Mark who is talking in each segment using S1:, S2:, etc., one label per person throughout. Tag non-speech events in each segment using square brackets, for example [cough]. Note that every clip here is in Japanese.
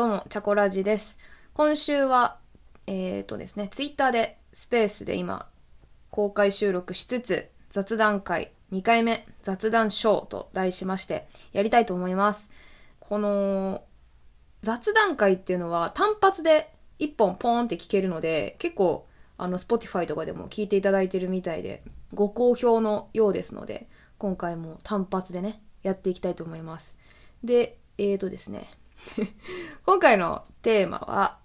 S1: どうも、チャコラジです。今週は、えっ、ー、とですね、ツイッターでスペースで今、公開収録しつつ、雑談会2回目、雑談ショーと題しまして、やりたいと思います。この、雑談会っていうのは単発で1本ポーンって聞けるので、結構、あの、Spotify とかでも聞いていただいてるみたいで、ご好評のようですので、今回も単発でね、やっていきたいと思います。で、えっ、ー、とですね、[laughs] 今回のテーマは、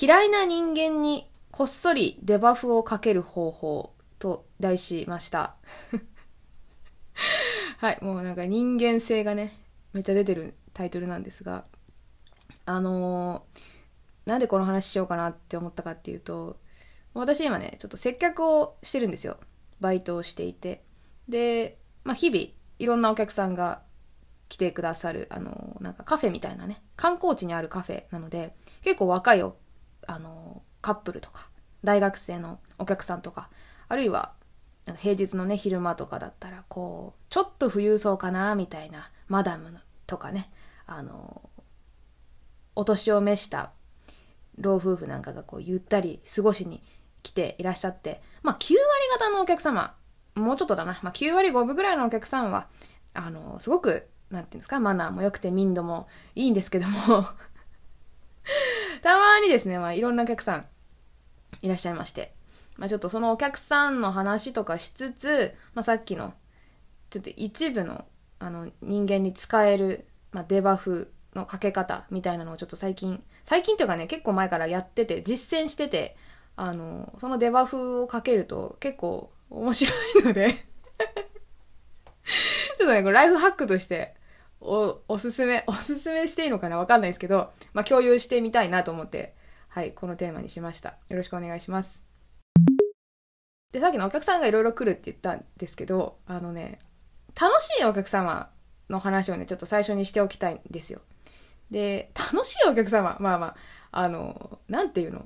S1: 嫌いな人間にこっそりデバフをかける方法と題しました。[laughs] はい、もうなんか人間性がね、めっちゃ出てるタイトルなんですが、あのー、なんでこの話しようかなって思ったかっていうと、私今ね、ちょっと接客をしてるんですよ。バイトをしていて。で、まあ日々、いろんなお客さんが来てくださる、あの、なんかカフェみたいなね、観光地にあるカフェなので、結構若いあの、カップルとか、大学生のお客さんとか、あるいは、平日のね、昼間とかだったら、こう、ちょっと富裕層かな、みたいな、マダムとかね、あの、お年を召した老夫婦なんかがこう、ゆったり過ごしに来ていらっしゃって、まあ、9割方のお客様、もうちょっとだな、まあ、9割5分ぐらいのお客さんは、あの、すごくなんていうんですか、マナーも良くて民度もいいんですけども [laughs] たまにですね、まあいろんなお客さんいらっしゃいまして、まあちょっとそのお客さんの話とかしつつ、まあさっきの、ちょっと一部の、あの、人間に使える、まあデバフのかけ方みたいなのをちょっと最近、最近というかね、結構前からやってて、実践してて、あの、そのデバフをかけると結構面白いので [laughs] ちょっとね、これライフハックとしてお、おすすめ、[laughs] おすすめしていいのかなわかんないですけど、まあ、共有してみたいなと思って、はい、このテーマにしました。よろしくお願いします。で、さっきのお客さんがいろいろ来るって言ったんですけど、あのね、楽しいお客様の話をね、ちょっと最初にしておきたいんですよ。で、楽しいお客様、まあまあ、あの、なんていうの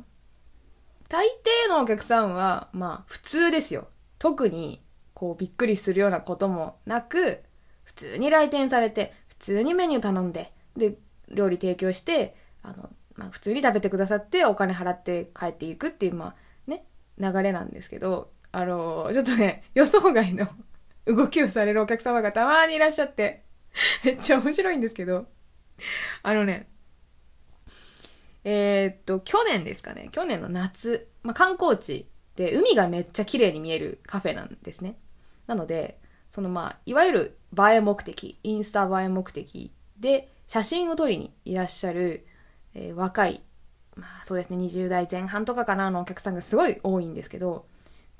S1: 大抵のお客さんは、まあ、普通ですよ。特に、こう、びっくりするようなこともなく、普通に来店されて、普通にメニュー頼んで、で、料理提供して、あの、まあ、普通に食べてくださって、お金払って帰っていくっていう、まあ、ね、流れなんですけど、あの、ちょっとね、予想外の [laughs] 動きをされるお客様がたまにいらっしゃってめっちゃ面白いんですけどあのね、えー、っと、去年ですかね、去年の夏、まあ、観光地で海がめっちゃ綺麗に見えるカフェなんですね。なので、そのまあ、いわゆる映え目的、インスタ映え目的で写真を撮りにいらっしゃる、えー、若い、まあそうですね、20代前半とかかなのお客さんがすごい多いんですけど、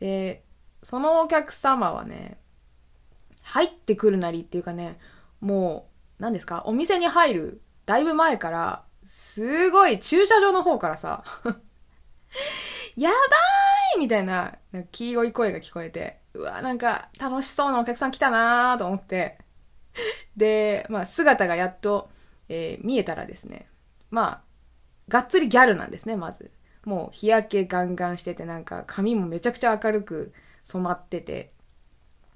S1: で、そのお客様はね、入ってくるなりっていうかね、もう、何ですか、お店に入る、だいぶ前から、すごい駐車場の方からさ、[laughs] やばーいみたいな、な黄色い声が聞こえて、うわ、なんか楽しそうなお客さん来たなーと思って。で、まあ姿がやっと、えー、見えたらですね、まあ、がっつりギャルなんですね、まず。もう日焼けガンガンしてて、なんか髪もめちゃくちゃ明るく染まってて。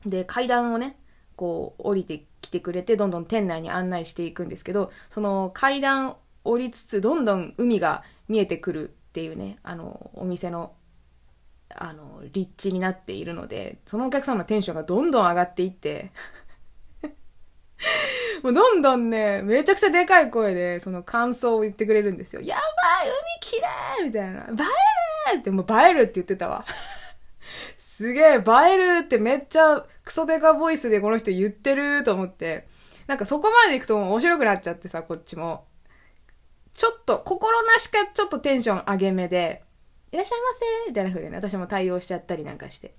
S1: で、階段をね、こう降りてきてくれて、どんどん店内に案内していくんですけど、その階段降りつつ、どんどん海が見えてくるっていうね、あの、お店のあの、立地になっているので、そのお客様のテンションがどんどん上がっていって [laughs] もうどんどんね、めちゃくちゃでかい声で、その感想を言ってくれるんですよ。やばい海きれいみたいな。映えるって、もう映えるって言ってたわ。[laughs] すげえ、映えるってめっちゃクソデカボイスでこの人言ってると思って。なんかそこまで行くともう面白くなっちゃってさ、こっちも。ちょっと、心なしかちょっとテンション上げめで、いらっしゃいませみたいな風でね、私も対応しちゃったりなんかして。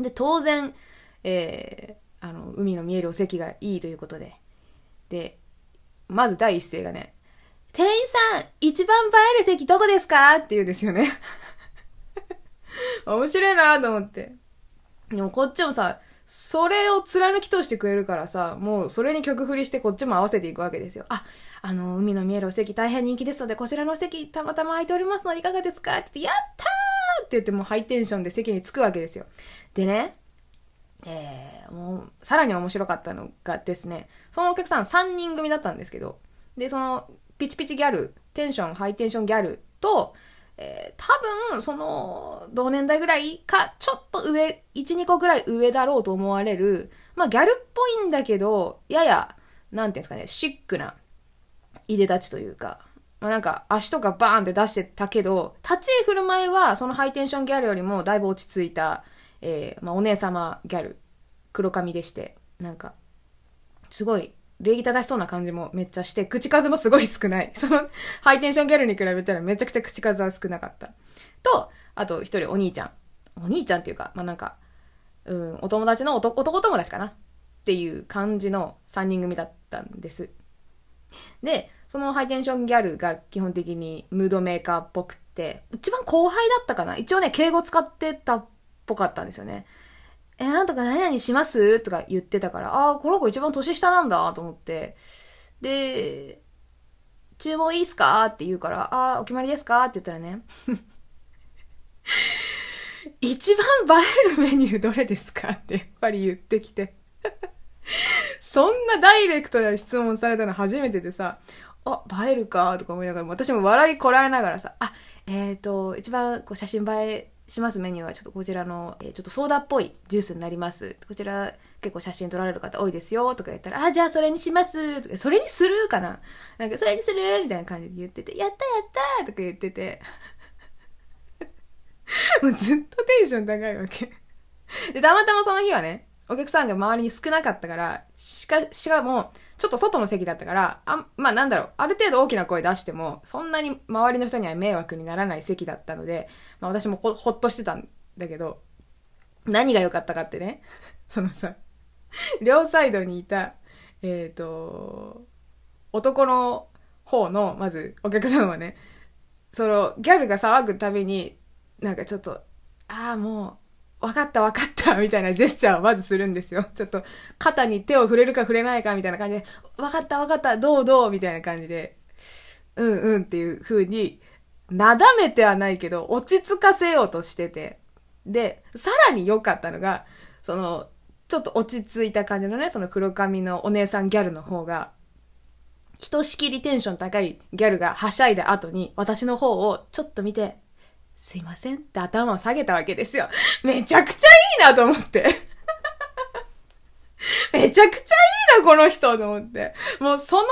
S1: で、当然、えー、あの、海の見えるお席がいいということで。で、まず第一声がね、店員さん、一番映える席どこですかって言うんですよね。[laughs] 面白いなと思って。でもこっちもさ、それを貫き通してくれるからさ、もうそれに曲振りしてこっちも合わせていくわけですよ。あ、あの、海の見えるお席大変人気ですので、こちらのお席たまたま空いておりますのでいかがですかって言って、やったーって言ってもうハイテンションで席に着くわけですよ。でね、えー、もう、さらに面白かったのがですね、そのお客さん3人組だったんですけど、で、その、ピチピチギャル、テンション、ハイテンションギャルと、えー、多分、その、同年代ぐらいか、ちょっと上、1、2個ぐらい上だろうと思われる、まあ、ギャルっぽいんだけど、やや、なんていうんですかね、シックな、いでたちというか、まあ、なんか足とかバーンって出してたけど、立ち居振る舞いはそのハイテンションギャルよりもだいぶ落ち着いた、えー、まあ、お姉様ギャル、黒髪でして、なんか、すごい礼儀正しそうな感じもめっちゃして、口数もすごい少ない。[laughs] その、ハイテンションギャルに比べたらめちゃくちゃ口数は少なかった。と、あと一人お兄ちゃん。お兄ちゃんっていうか、まあ、なんか、うん、お友達の男友達かなっていう感じの三人組だったんです。で、そのハイテンションギャルが基本的にムードメーカーっぽくて、一番後輩だったかな一応ね、敬語使ってたっぽかったんですよね。え、なんとか何々しますとか言ってたから、ああ、この子一番年下なんだと思って、で、注文いいっすかって言うから、ああ、お決まりですかって言ったらね、[laughs] 一番映えるメニューどれですかってやっぱり言ってきてそんなダイレクトな質問されたの初めてでさ、あ、映えるかとか思いながら、私も笑いこらえながらさ、あ、えっ、ー、と、一番こう写真映えしますメニューはちょっとこちらの、えー、ちょっとソーダっぽいジュースになります。こちら結構写真撮られる方多いですよとか言ったら、あ、じゃあそれにしますとか、それにするかななんかそれにするみたいな感じで言ってて、やったやったとか言ってて。[laughs] もうずっとテンション高いわけで、たまたまその日はね、お客さんが周りに少なかったから、しか、しかも、ちょっと外の席だったから、あまあなんだろう、ある程度大きな声出しても、そんなに周りの人には迷惑にならない席だったので、まあ私もほほっとしてたんだけど、何が良かったかってね、[laughs] そのさ、両サイドにいた、えっ、ー、と、男の方の、まずお客さんはね、そのギャルが騒ぐたびに、なんかちょっと、ああ、もう、わかったわかった [laughs] みたいなジェスチャーをまずするんですよ。ちょっと肩に手を触れるか触れないかみたいな感じで、わかったわかったどうどうみたいな感じで、うんうんっていう風に、なだめてはないけど、落ち着かせようとしてて。で、さらに良かったのが、その、ちょっと落ち着いた感じのね、その黒髪のお姉さんギャルの方が、ひとしきりテンション高いギャルがはしゃいだ後に、私の方をちょっと見て、すいませんって頭を下げたわけですよ。めちゃくちゃいいなと思って。[laughs] めちゃくちゃいいな、この人と思って。もうその、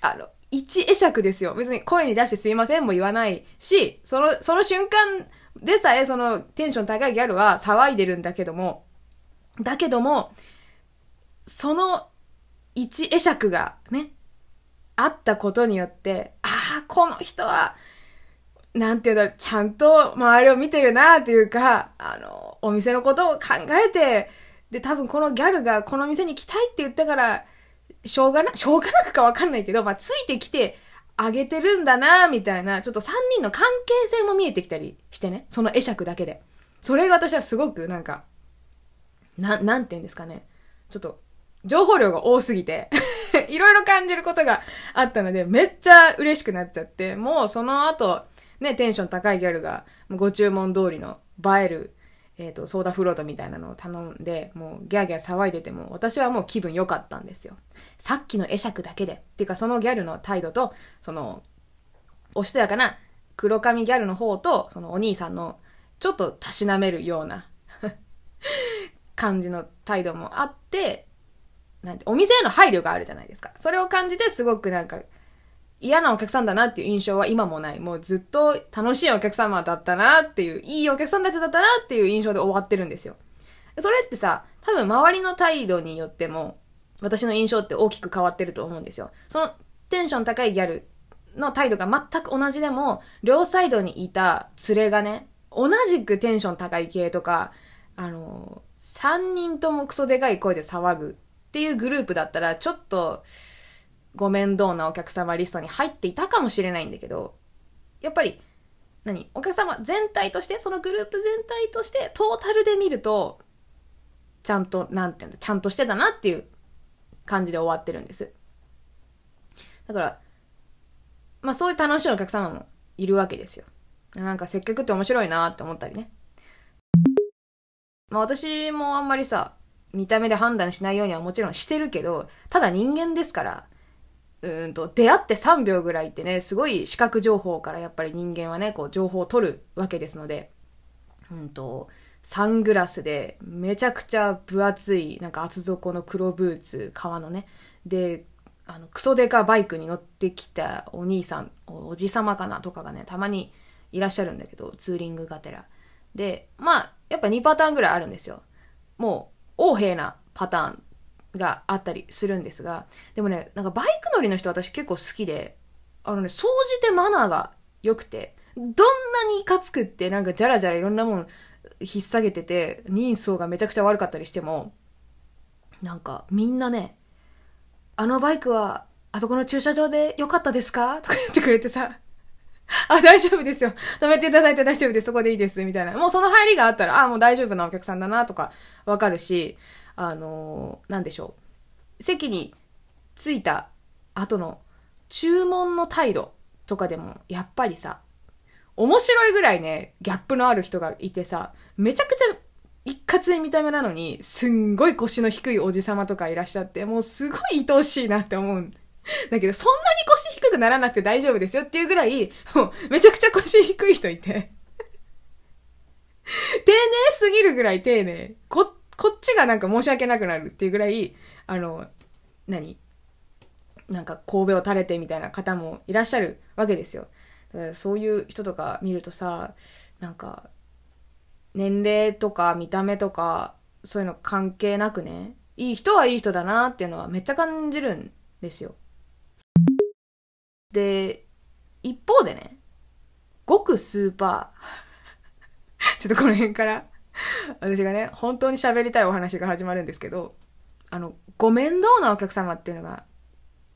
S1: あの、一会釈ですよ。別に声に出してすいませんも言わないし、その、その瞬間でさえそのテンション高いギャルは騒いでるんだけども、だけども、その一会釈がね、あったことによって、ああ、この人はなんていうんだろう、ちゃんと周りを見てるなっていうか、あの、お店のことを考えて、で、多分このギャルがこの店に来たいって言ったから、しょうがな、しょうがなくかわかんないけど、まあ、ついてきてあげてるんだなみたいな、ちょっと3人の関係性も見えてきたりしてね。その会釈だけで。それが私はすごく、なんか、な、なんて言うんですかね。ちょっと、情報量が多すぎて [laughs] いろいろ感じることがあったので、めっちゃ嬉しくなっちゃって、もうその後、ね、テンション高いギャルが、ご注文通りの映える、えっ、ー、と、ソーダフロートみたいなのを頼んで、もうギャーギャー騒いでても、私はもう気分良かったんですよ。さっきの会釈だけで。っていうか、そのギャルの態度と、その、おしとやかな黒髪ギャルの方と、そのお兄さんの、ちょっとたしなめるような [laughs] 感じの態度もあって、なんて、お店への配慮があるじゃないですか。それを感じて、すごくなんか、嫌なお客さんだなっていう印象は今もない。もうずっと楽しいお客様だったなっていう、いいお客さんたちだったなっていう印象で終わってるんですよ。それってさ、多分周りの態度によっても、私の印象って大きく変わってると思うんですよ。そのテンション高いギャルの態度が全く同じでも、両サイドにいた連れがね、同じくテンション高い系とか、あの、3人ともクソでかい声で騒ぐっていうグループだったら、ちょっと、ご面倒なお客様リストに入っていたかもしれないんだけど、やっぱり、何お客様全体として、そのグループ全体として、トータルで見ると、ちゃんと、なんていうんだ、ちゃんとしてたなっていう感じで終わってるんです。だから、まあそういう楽しいお客様もいるわけですよ。なんか接客って面白いなって思ったりね。まあ私もあんまりさ、見た目で判断しないようにはもちろんしてるけど、ただ人間ですから、うんと、出会って3秒ぐらいってね、すごい視覚情報からやっぱり人間はね、こう情報を取るわけですので、うんと、サングラスで、めちゃくちゃ分厚い、なんか厚底の黒ブーツ、革のね、で、あの、クソデカバイクに乗ってきたお兄さん、おじさまかなとかがね、たまにいらっしゃるんだけど、ツーリングがてら。で、まあ、やっぱ2パターンぐらいあるんですよ。もう、横柄なパターンがあったりするんですが、でもね、なんかバイク乗りの人私結構好きで、あのね、総じてマナーが良くて、どんなにかつくってなんかじゃらじゃらいろんなもん引っさげてて、人相がめちゃくちゃ悪かったりしても、なんかみんなね、あのバイクはあそこの駐車場で良かったですかとか言ってくれてさ、あ、大丈夫ですよ。止めていただいて大丈夫です。そこでいいです。みたいな。もうその入りがあったら、あ、もう大丈夫なお客さんだな、とか、わかるし、あのー、なんでしょう。席に着いた後の注文の態度とかでも、やっぱりさ、面白いぐらいね、ギャップのある人がいてさ、めちゃくちゃ一括で見た目なのに、すんごい腰の低いおじ様とかいらっしゃって、もうすごい愛おしいなって思うんだけど、そんなに腰低くならなくて大丈夫ですよっていうぐらい、もうめちゃくちゃ腰低い人いて。丁寧すぎるぐらい丁寧。こっこっちがなんか申し訳なくなるっていうぐらい、あの、何なんか神戸を垂れてみたいな方もいらっしゃるわけですよ。そういう人とか見るとさ、なんか、年齢とか見た目とか、そういうの関係なくね、いい人はいい人だなっていうのはめっちゃ感じるんですよ。で、一方でね、ごくスーパー [laughs] ちょっとこの辺から [laughs] 私がね、本当に喋りたいお話が始まるんですけど、あの、ご面倒なお客様っていうのが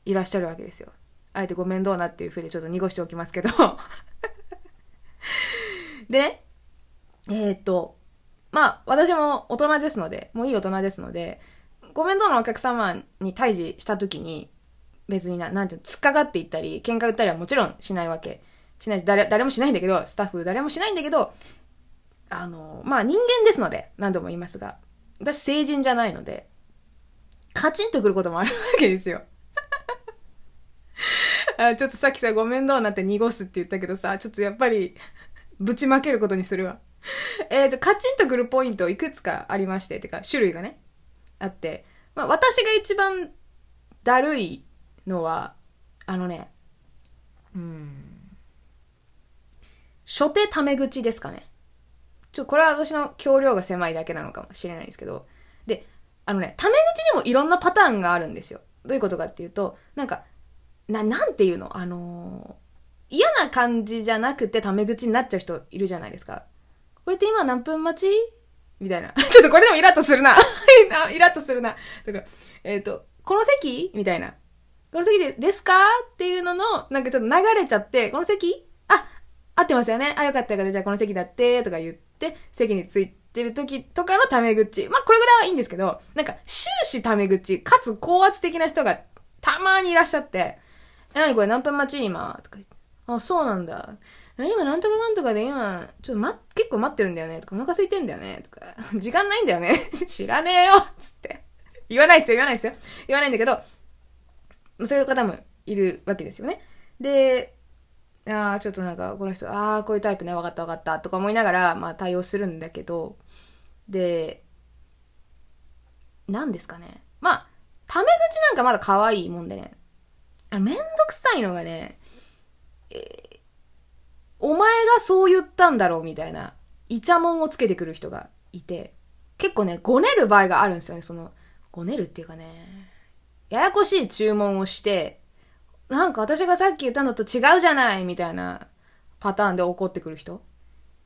S1: いらっしゃるわけですよ。あえてご面倒なっていう風にちょっと濁しておきますけど [laughs] でね、えー、っと、まあ、私も大人ですので、もういい大人ですので、ご面倒なお客様に対峙した時に、別にな、なんていうの、突っかかっていったり、喧嘩売ったりはもちろんしないわけ。しない誰、誰もしないんだけど、スタッフ誰もしないんだけど、あの、まあ人間ですので、何度も言いますが、私成人じゃないので、カチンとくることもあるわけですよ。[laughs] あちょっとさっきさ、ごめんどうなって濁すって言ったけどさ、ちょっとやっぱりぶちまけることにするわ。えっと、カチンとくるポイントいくつかありまして、てか、種類がね、あって、まあ、私が一番だるいのは、あのね、うん、初手タメ口ですかね。ちょっとこれは私の容量が狭いだけなのかもしれないんですけど。で、あのね、タメ口にもいろんなパターンがあるんですよ。どういうことかっていうと、なんか、な、なんていうのあのー、嫌な感じじゃなくてタメ口になっちゃう人いるじゃないですか。これって今何分待ちみたいな。[laughs] ちょっとこれでもイラッとするな。イラッとするな。とか、えっ、ー、と、この席みたいな。この席でですかっていうのの、なんかちょっと流れちゃって、この席あ、合ってますよねあ、よかったよかった。じゃあこの席だって、とか言って。って席に着いてる時とかのタメ口。まあ、これぐらいはいいんですけど、なんか終始タメ口、かつ高圧的な人がたまにいらっしゃって、え、なにこれ何分待ち今とか言って、あ、そうなんだ。今なんとかかんとかで今、ちょっとま、結構待ってるんだよね。とか、お腹空いてんだよね。とか、時間ないんだよね。[laughs] 知らねえよつって。言わないですよ、言わないですよ。言わないんだけど、そういう方もいるわけですよね。で、ああ、ちょっとなんか、この人、ああ、こういうタイプね、わかったわかった、とか思いながら、まあ対応するんだけど、で、何ですかね。まあ、タメ口なんかまだ可愛いもんでね。あめんどくさいのがね、えー、お前がそう言ったんだろうみたいな、イチャモンをつけてくる人がいて、結構ね、ごねる場合があるんですよね、その、ごねるっていうかね、ややこしい注文をして、なんか私がさっき言ったのと違うじゃないみたいなパターンで怒ってくる人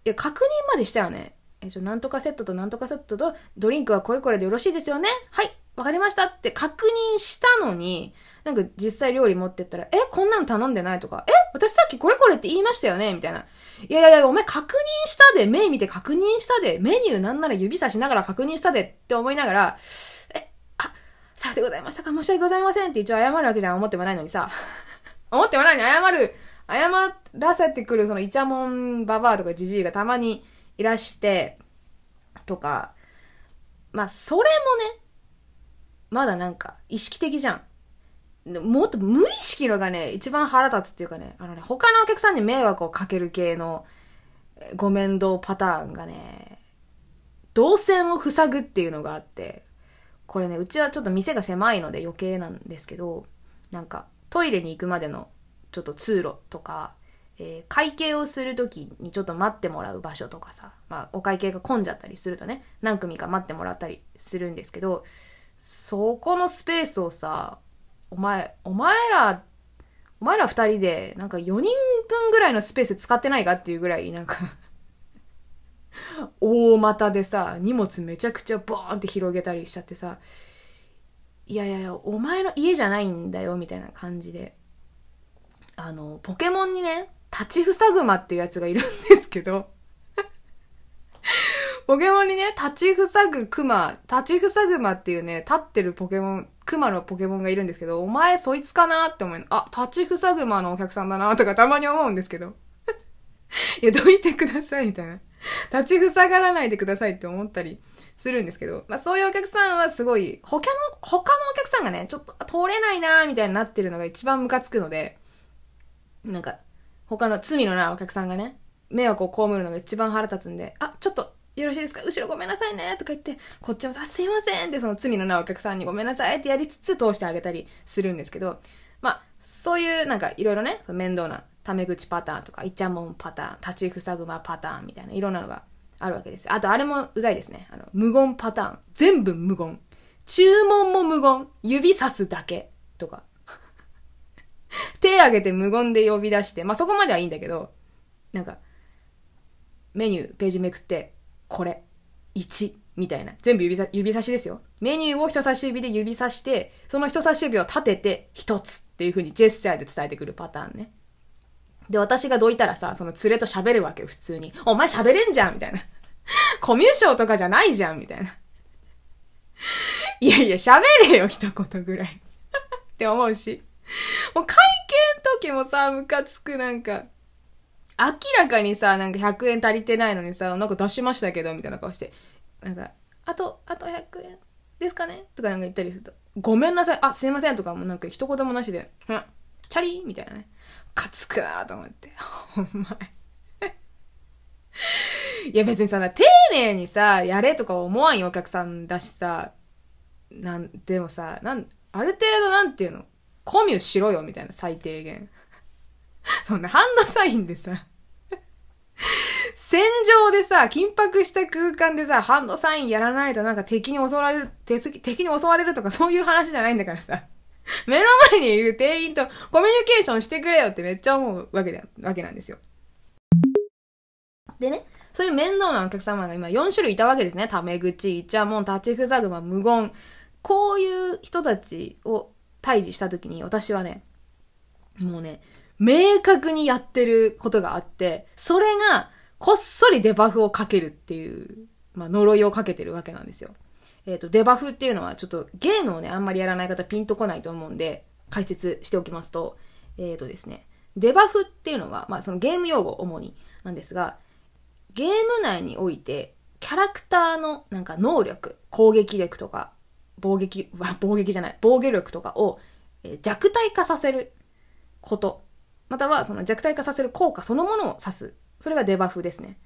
S1: いや、確認までしたよね。え、ちょ、なんとかセットとなんとかセットとドリンクはこれこれでよろしいですよねはい、わかりましたって確認したのに、なんか実際料理持ってったら、え、こんなの頼んでないとか、え、私さっきこれこれって言いましたよねみたいな。いやいやいや、お前確認したで、目見て確認したで、メニューなんなら指差しながら確認したでって思いながら、しございましたか申し訳ございませんって一応謝るわけじゃん。思ってもないのにさ。[laughs] 思ってもないのに謝る。謝らせてくるそのイチャモンババアとかジジイがたまにいらして、とか、まあ、それもね、まだなんか意識的じゃん。もっと無意識のがね、一番腹立つっていうかね、あのね、他のお客さんに迷惑をかける系のご面倒パターンがね、動線を塞ぐっていうのがあって、これね、うちはちょっと店が狭いので余計なんですけど、なんかトイレに行くまでのちょっと通路とか、えー、会計をする時にちょっと待ってもらう場所とかさ、まあ、お会計が混んじゃったりするとね、何組か待ってもらったりするんですけど、そこのスペースをさ、お前、お前ら、お前ら2人で、なんか4人分ぐらいのスペース使ってないかっていうぐらい、なんか [laughs] 大股でさ、荷物めちゃくちゃボーンって広げたりしちゃってさ、いやいやいや、お前の家じゃないんだよ、みたいな感じで。あの、ポケモンにね、立ちふさぐまっていうやつがいるんですけど、[laughs] ポケモンにね、立ちふさぐクマ、立ちふさぐまっていうね、立ってるポケモン、クマのポケモンがいるんですけど、お前そいつかなって思うあ、立ちふさぐまのお客さんだなとかたまに思うんですけど。[laughs] いや、どいてください、みたいな。[laughs] 立ち塞がらないでくださいって思ったりするんですけど、まあそういうお客さんはすごい、他の、他のお客さんがね、ちょっと通れないなーみたいになってるのが一番ムカつくので、なんか、他の罪のないお客さんがね、迷惑を被るのが一番腹立つんで、あ、ちょっと、よろしいですか後ろごめんなさいねとか言って、こっちもさ、すいませんってその罪のないお客さんにごめんなさいってやりつつ通してあげたりするんですけど、まあ、そういうなんかいろいろね、面倒なタメ口パターンとか、イチャモンパターン、立ちふさぐまパターンみたいな、いろんなのがあるわけです。あと、あれもうざいですね。あの、無言パターン。全部無言。注文も無言。指さすだけ。とか。[laughs] 手挙げて無言で呼び出して、まあ、そこまではいいんだけど、なんか、メニュー、ページめくって、これ、1、みたいな。全部指さ、指差しですよ。メニューを人差し指で指さして、その人差し指を立てて、1つっていう風にジェスチャーで伝えてくるパターンね。で、私がどいたらさ、その連れと喋るわけよ、普通に。お前喋れんじゃんみたいな。[laughs] コミュ障とかじゃないじゃんみたいな。いやいや、喋れよ、一言ぐらい。[laughs] って思うし。もう会計の時もさ、ムカつく、なんか。明らかにさ、なんか100円足りてないのにさ、なんか出しましたけど、みたいな顔して。なんか、あと、あと100円ですかねとかなんか言ったりすると。ごめんなさい、あ、すいませんとかもなんか一言もなしで、うん、チャリーみたいなね。カつくなと思って。ほんま。いや別にそんな丁寧にさ、やれとか思わんよお客さんだしさ、なん、でもさ、なん、ある程度なんていうの、コミュしろよみたいな最低限。そんなハンドサインでさ、戦場でさ、緊迫した空間でさ、ハンドサインやらないとなんか敵に襲われる、敵に襲われるとかそういう話じゃないんだからさ。[laughs] 目の前にいる店員とコミュニケーションしてくれよってめっちゃ思うわけだわけなんですよ。でね、そういう面倒なお客様が今4種類いたわけですね。タメ口、イチャモン、立ちふさぐま、無言。こういう人たちを退治した時に私はね、もうね、明確にやってることがあって、それがこっそりデバフをかけるっていう、まあ呪いをかけてるわけなんですよ。えっ、ー、と、デバフっていうのはちょっとゲームをね、あんまりやらない方ピンとこないと思うんで、解説しておきますと、えっ、ー、とですね、デバフっていうのは、まあそのゲーム用語主になんですが、ゲーム内において、キャラクターのなんか能力、攻撃力とか、防撃、防 [laughs] 撃じゃない、防御力とかを弱体化させること。またはその弱体化させる効果そのものを指す。それがデバフですね。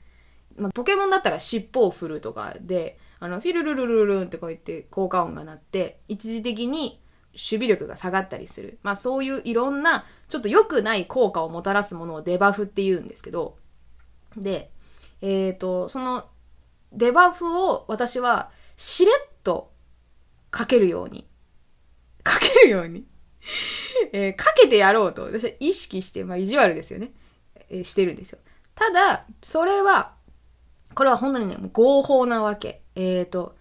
S1: まあ、ポケモンだったら尻尾を振るとかで、あの、フィルルルルルンってこうやって効果音が鳴って、一時的に守備力が下がったりする。まあそういういろんな、ちょっと良くない効果をもたらすものをデバフって言うんですけど、で、えっ、ー、と、そのデバフを私はしれっとかけるように。かけるように [laughs] えー、かけてやろうと、私は意識して、まあ意地悪ですよね。えー、してるんですよ。ただ、それは、これは本当にね、合法なわけ。えっ、ー、と、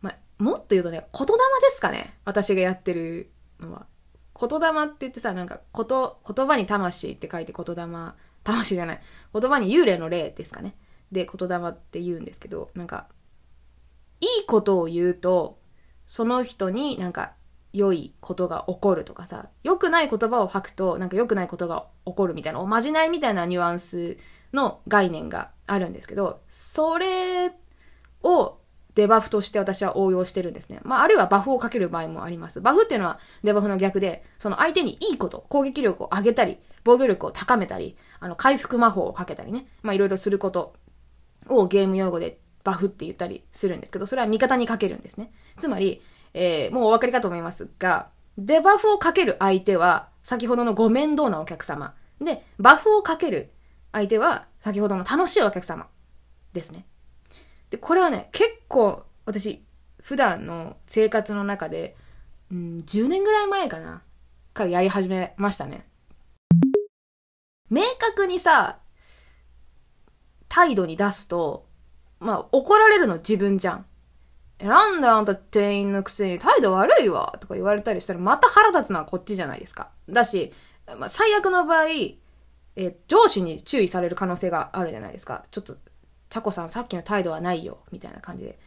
S1: ま、もっと言うとね、言霊ですかね。私がやってるのは。言霊って言ってさ、なんか、こと、言葉に魂って書いて言霊、魂じゃない。言葉に幽霊の霊ですかね。で、言霊って言うんですけど、なんか、いいことを言うと、その人になんか、良いことが起こるとかさ、良くない言葉を吐くと、なんか良くないことが起こるみたいな、おまじないみたいなニュアンスの概念があるんですけど、それをデバフとして私は応用してるんですね。まあ、あるいはバフをかける場合もあります。バフっていうのはデバフの逆で、その相手にいいこと、攻撃力を上げたり、防御力を高めたり、あの、回復魔法をかけたりね、まあ、いろいろすることをゲーム用語でバフって言ったりするんですけど、それは味方にかけるんですね。つまり、えー、もうお分かりかと思いますが、デバフをかける相手は、先ほどのご面倒なお客様。で、バフをかける相手は、先ほどの楽しいお客様ですね。で、これはね、結構私、普段の生活の中で、うん、10年ぐらい前かな、からやり始めましたね。明確にさ、態度に出すと、まあ、怒られるの自分じゃん。なんだあんた店員のくせに態度悪いわとか言われたりしたらまた腹立つのはこっちじゃないですか。だし、まあ、最悪の場合、え、上司に注意される可能性があるじゃないですか。ちょっとャコさんさっきの態度はないよ、みたいな感じで。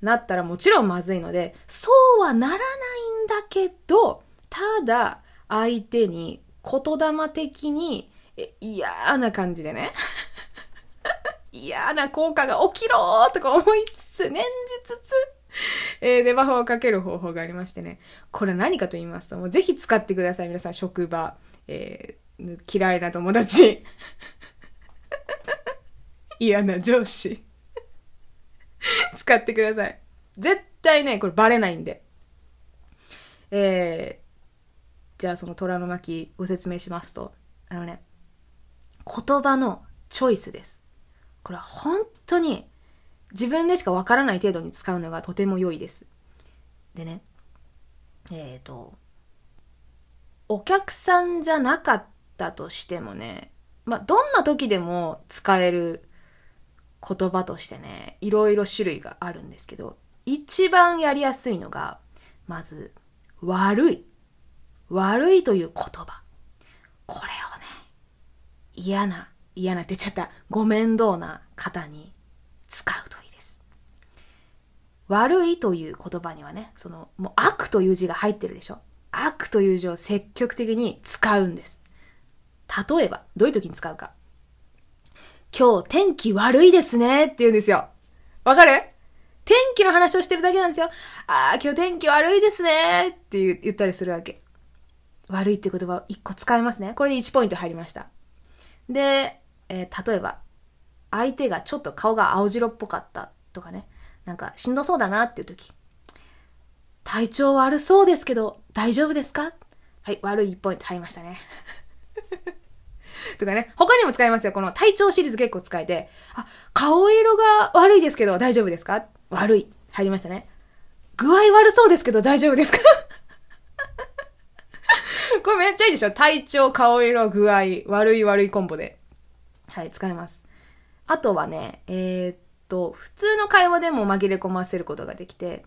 S1: なったらもちろんまずいので、そうはならないんだけど、ただ、相手に、言霊的に、嫌な感じでね。[laughs] 嫌な効果が起きろーとか思いつつ、念じつつ、えー、デバフをかける方法がありましてね。これ何かと言いますと、もうぜひ使ってください、皆さん、職場。えー、嫌いな友達。[laughs] 嫌な上司 [laughs] 使ってください。絶対ね、これバレないんで。えー、じゃあその虎の巻ご説明しますと、あのね、言葉のチョイスです。これは本当に自分でしかわからない程度に使うのがとても良いです。でね、えっ、ー、と、お客さんじゃなかったとしてもね、まあ、どんな時でも使える言葉としてね、いろいろ種類があるんですけど、一番やりやすいのが、まず、悪い。悪いという言葉。これをね、嫌な、嫌なって言っちゃった、ご面倒な方に使うといいです。悪いという言葉にはね、その、もう悪という字が入ってるでしょ悪という字を積極的に使うんです。例えば、どういう時に使うか。今日天気悪いですねって言うんですよ。わかる天気の話をしてるだけなんですよ。ああ、今日天気悪いですねって言ったりするわけ。悪いって言葉を1個使いますね。これで1ポイント入りました。で、えー、例えば、相手がちょっと顔が青白っぽかったとかね、なんかしんどそうだなっていう時、体調悪そうですけど大丈夫ですかはい、悪い1ポイント入りましたね。とかね。他にも使いますよ。この体調シリーズ結構使えて。あ、顔色が悪いですけど大丈夫ですか悪い。入りましたね。具合悪そうですけど大丈夫ですか [laughs] これめっちゃいいでしょ体調、顔色、具合、悪い悪いコンボで。はい、使えます。あとはね、えー、っと、普通の会話でも紛れ込ませることができて、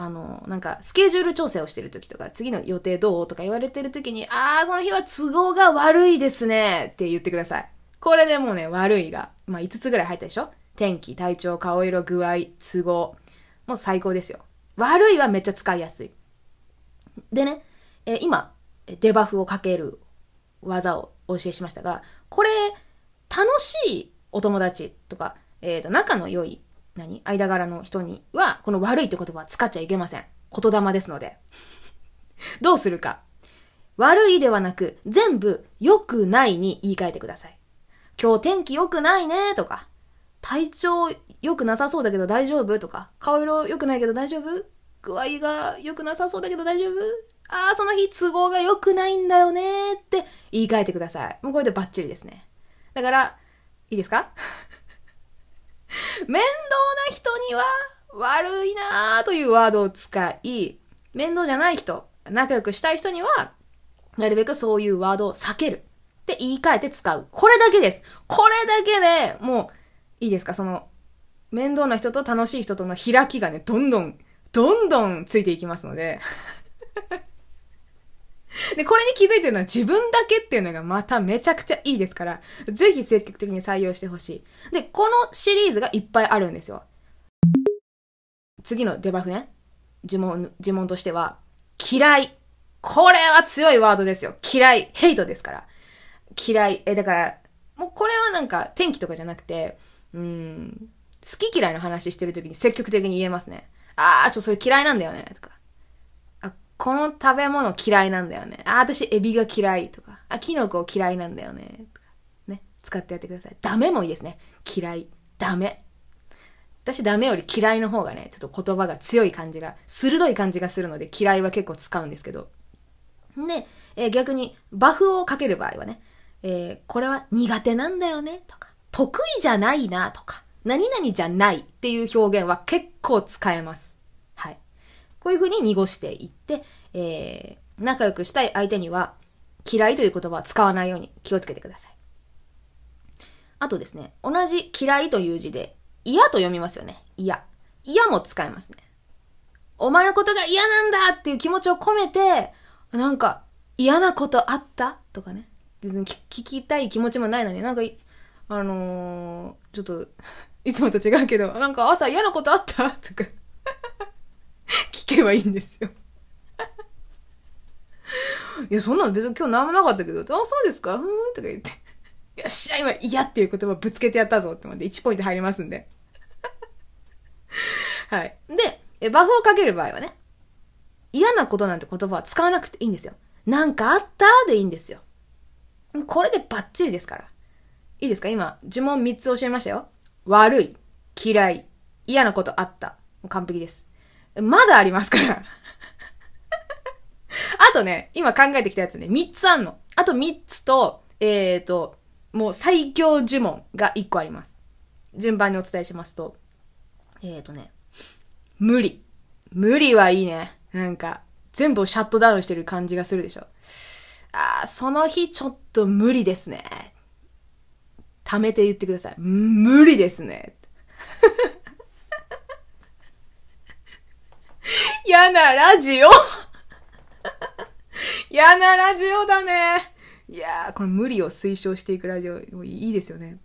S1: あの、なんか、スケジュール調整をしてる時とか、次の予定どうとか言われてる時に、あー、その日は都合が悪いですねって言ってください。これでもうね、悪いが、まあ、5つぐらい入ったでしょ天気、体調、顔色、具合、都合。もう最高ですよ。悪いはめっちゃ使いやすい。でね、え今、デバフをかける技をお教えしましたが、これ、楽しいお友達とか、えっ、ー、と、仲の良い何間柄の人には、この悪いって言葉は使っちゃいけません。言霊ですので。どうするか。悪いではなく、全部良くないに言い換えてください。今日天気良くないねとか、体調良くなさそうだけど大丈夫とか、顔色良くないけど大丈夫具合が良くなさそうだけど大丈夫ああ、その日都合が良くないんだよねって言い換えてください。もうこれでバッチリですね。だから、いいですか [laughs] 面倒な人には悪いなぁというワードを使い、面倒じゃない人、仲良くしたい人には、なるべくそういうワードを避ける。って言い換えて使う。これだけです。これだけで、もう、いいですかその、面倒な人と楽しい人との開きがね、どんどん、どんどんついていきますので [laughs] [laughs] で、これに気づいてるのは自分だけっていうのがまためちゃくちゃいいですから、ぜひ積極的に採用してほしい。で、このシリーズがいっぱいあるんですよ。次のデバフね。呪文、呪文としては、嫌い。これは強いワードですよ。嫌い。ヘイトですから。嫌い。え、だから、もうこれはなんか天気とかじゃなくて、うん、好き嫌いの話してる時に積極的に言えますね。あー、ちょっとそれ嫌いなんだよね、とか。この食べ物嫌いなんだよね。あ、私エビが嫌いとか。あ、キノコ嫌いなんだよね。とかね。使ってやってください。ダメもいいですね。嫌い。ダメ。私ダメより嫌いの方がね、ちょっと言葉が強い感じが、鋭い感じがするので嫌いは結構使うんですけど。で、えー、逆にバフをかける場合はね、えー、これは苦手なんだよねとか、得意じゃないなとか、何々じゃないっていう表現は結構使えます。こういうふうに濁していって、えー、仲良くしたい相手には嫌いという言葉は使わないように気をつけてください。あとですね、同じ嫌いという字で嫌と読みますよね。嫌。嫌も使えますね。お前のことが嫌なんだっていう気持ちを込めて、なんか嫌なことあったとかね。別に聞きたい気持ちもないのに、なんか、あのー、ちょっと、[laughs] いつもと違うけど、なんか朝嫌なことあったとか [laughs] 聞けばいいんですよ。[laughs] いや、そんなの別に今日何もなかったけど、あ、そうですかふーんとか言って。[laughs] よっしゃ、今、嫌っていう言葉ぶつけてやったぞって思って、1ポイント入りますんで。はい。で、バフをかける場合はね、嫌なことなんて言葉は使わなくていいんですよ。なんかあったでいいんですよ。これでバッチリですから。いいですか今、呪文3つ教えましたよ。悪い、嫌い、嫌なことあった。完璧です。まだありますから [laughs] あとね、今考えてきたやつね、3つあんの。あと3つと、えっ、ー、と、もう最強呪文が1個あります。順番にお伝えしますと、えっ、ー、とね、無理。無理はいいね。なんか、全部をシャットダウンしてる感じがするでしょ。ああ、その日ちょっと無理ですね。溜めて言ってください。無理ですね。[laughs] 嫌なラジオ [laughs] 嫌なラジオだね。いやー、この無理を推奨していくラジオ、いいですよね。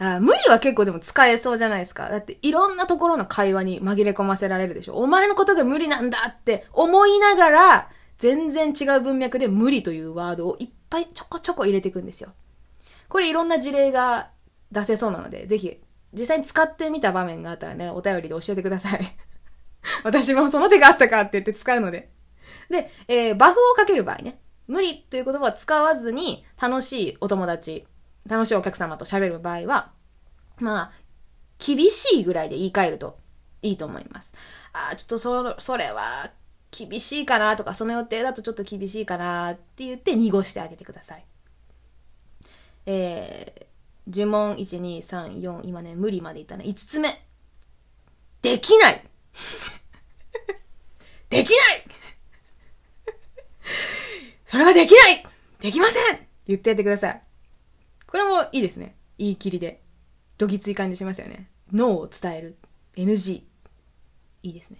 S1: あ無理は結構でも使えそうじゃないですか。だっていろんなところの会話に紛れ込ませられるでしょ。お前のことが無理なんだって思いながら、全然違う文脈で無理というワードをいっぱいちょこちょこ入れていくんですよ。これいろんな事例が出せそうなので、ぜひ実際に使ってみた場面があったらね、お便りで教えてください。[laughs] 私もその手があったかって言って使うので。で、えー、バフをかける場合ね。無理という言葉は使わずに、楽しいお友達、楽しいお客様と喋る場合は、まあ、厳しいぐらいで言い換えるといいと思います。あちょっとそ、それは厳しいかなとか、その予定だとちょっと厳しいかなって言って濁してあげてください。えー、呪文1、2、3、4、今ね、無理までいったね。5つ目。できない [laughs] できない [laughs] それはできないできません言ってやってください。これもいいですね。言い切りで。どぎつい感じしますよね。脳を伝える。NG。いいですね。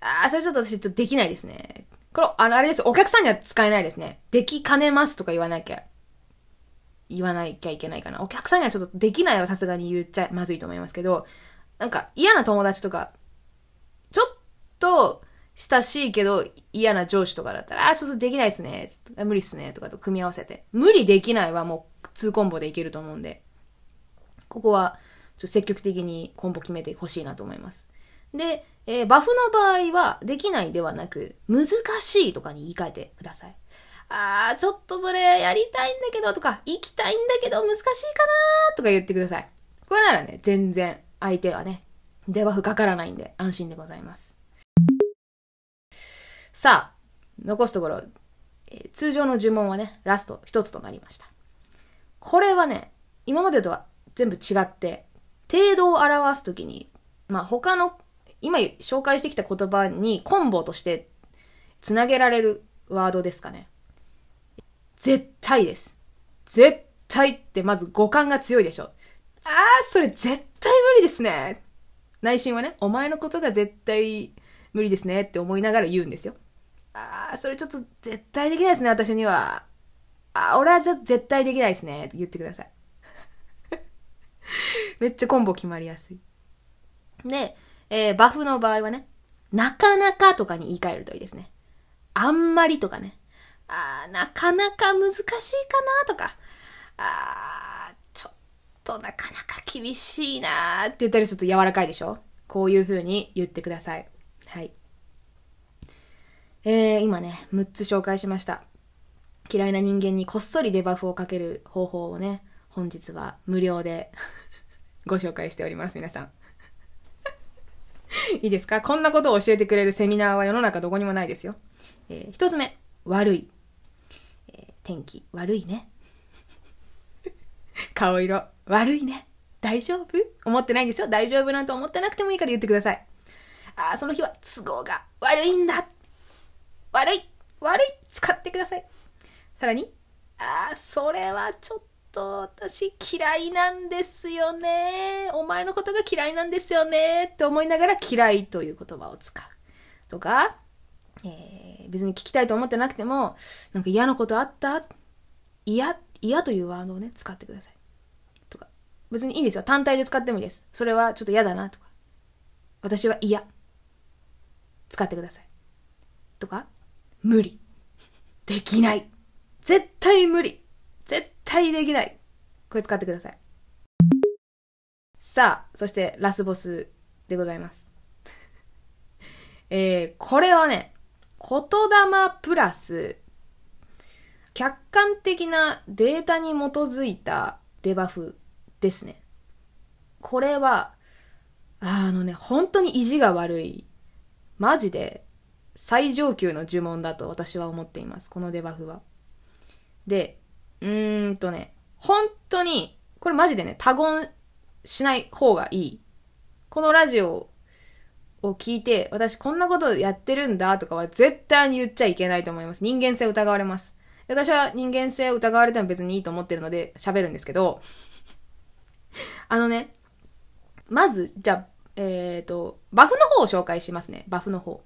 S1: あー、それちょっと私、ちょっとできないですね。これ、あの、あれです。お客さんには使えないですね。できかねますとか言わなきゃ、言わなきゃいけないかな。お客さんにはちょっとできないはさすがに言っちゃまずいと思いますけど、なんか嫌な友達とかと親しいけど嫌な上司とかだったら、あ、ちょっとできないっすね。無理っすね。とかと組み合わせて。無理できないはもう2コンボでいけると思うんで、ここはちょっと積極的にコンボ決めてほしいなと思います。で、えー、バフの場合は、できないではなく、難しいとかに言い換えてください。あー、ちょっとそれやりたいんだけどとか、行きたいんだけど難しいかなーとか言ってください。これならね、全然相手はね、デバフかからないんで安心でございます。さあ、残すところ、え通常の呪文はね、ラスト1つとなりました。これはね、今までとは全部違って、程度を表すときに、まあ、他の、今紹介してきた言葉にコンボとしてつなげられるワードですかね。絶対です。絶対ってまず五感が強いでしょ。ああ、それ絶対無理ですね。内心はね、お前のことが絶対無理ですねって思いながら言うんですよ。ああ、それちょっと絶対できないですね、私には。あ俺は絶対できないですね、って言ってください。[laughs] めっちゃコンボ決まりやすい。で、えー、バフの場合はね、なかなかとかに言い換えるといいですね。あんまりとかね。あー、なかなか難しいかなとか。ああ、ちょっとなかなか厳しいなって言ったりすると柔らかいでしょこういう風に言ってください。はい。えー、今ね、6つ紹介しました。嫌いな人間にこっそりデバフをかける方法をね、本日は無料で [laughs] ご紹介しております、皆さん。[laughs] いいですかこんなことを教えてくれるセミナーは世の中どこにもないですよ。えー、一つ目、悪い。えー、天気、悪いね。[laughs] 顔色、悪いね。大丈夫思ってないんですよ。大丈夫なんて思ってなくてもいいから言ってください。ああ、その日は都合が悪いんだっ悪い悪い使ってくださいさらにああそれはちょっと私嫌いなんですよねお前のことが嫌いなんですよねって思いながら嫌いという言葉を使うとか、えー、別に聞きたいと思ってなくてもなんか嫌なことあった嫌嫌というワードをね使ってくださいとか別にいいですよ単体で使ってもいいですそれはちょっと嫌だなとか私は嫌使ってくださいとか無理。できない。絶対無理。絶対できない。これ使ってください。さあ、そしてラスボスでございます。えー、これはね、言霊プラス、客観的なデータに基づいたデバフですね。これは、あのね、本当に意地が悪い。マジで、最上級の呪文だと私は思っています。このデバフは。で、うーんとね、本当に、これマジでね、他言しない方がいい。このラジオを聞いて、私こんなことやってるんだとかは絶対に言っちゃいけないと思います。人間性疑われます。私は人間性疑われても別にいいと思ってるので喋るんですけど、[laughs] あのね、まず、じゃあ、えっ、ー、と、バフの方を紹介しますね。バフの方。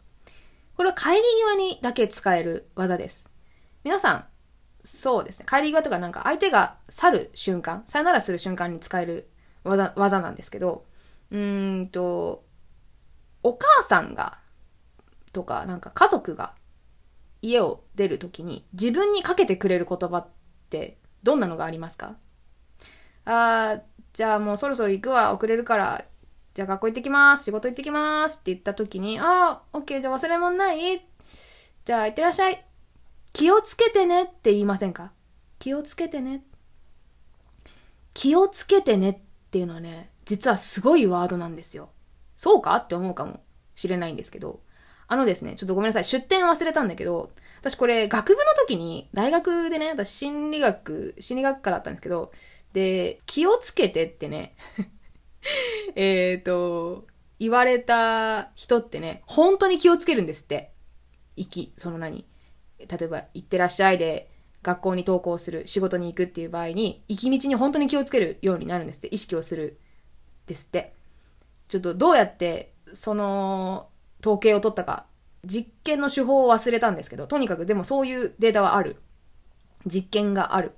S1: これは帰り際にだけ使える技です。皆さん、そうですね。帰り際とかなんか相手が去る瞬間、さよならする瞬間に使える技技なんですけど、うーんと、お母さんが、とか、なんか家族が家を出るときに自分にかけてくれる言葉ってどんなのがありますかあー、じゃあもうそろそろ行くわ、遅れるからじゃあ学校行ってきます。仕事行ってきます。って言った時に、ああ、OK、じゃあ忘れ物ないじゃあ行ってらっしゃい。気をつけてねって言いませんか気をつけてね。気をつけてねっていうのはね、実はすごいワードなんですよ。そうかって思うかもしれないんですけど。あのですね、ちょっとごめんなさい。出典忘れたんだけど、私これ学部の時に、大学でね、私心理学、心理学科だったんですけど、で、気をつけてってね、[laughs] えっと、言われた人ってね、本当に気をつけるんですって。行き、その何例えば、行ってらっしゃいで、学校に登校する、仕事に行くっていう場合に、行き道に本当に気をつけるようになるんですって。意識をするですって。ちょっとどうやって、その、統計を取ったか、実験の手法を忘れたんですけど、とにかくでもそういうデータはある。実験がある。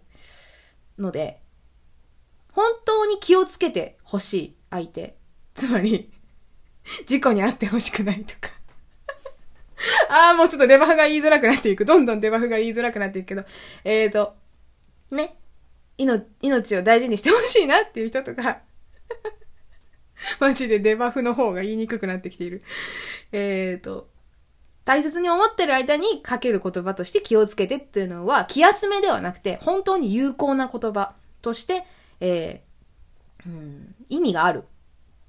S1: ので、本当に気をつけてほしい相手。つまり、事故に遭ってほしくないとか [laughs] ああ、もうちょっとデバフが言いづらくなっていく。どんどんデバフが言いづらくなっていくけど。えーと、ね。命を大事にしてほしいなっていう人とか [laughs] マジでデバフの方が言いにくくなってきている。えーと、大切に思ってる間にかける言葉として気をつけてっていうのは、気休めではなくて、本当に有効な言葉として、えー、うん、意味がある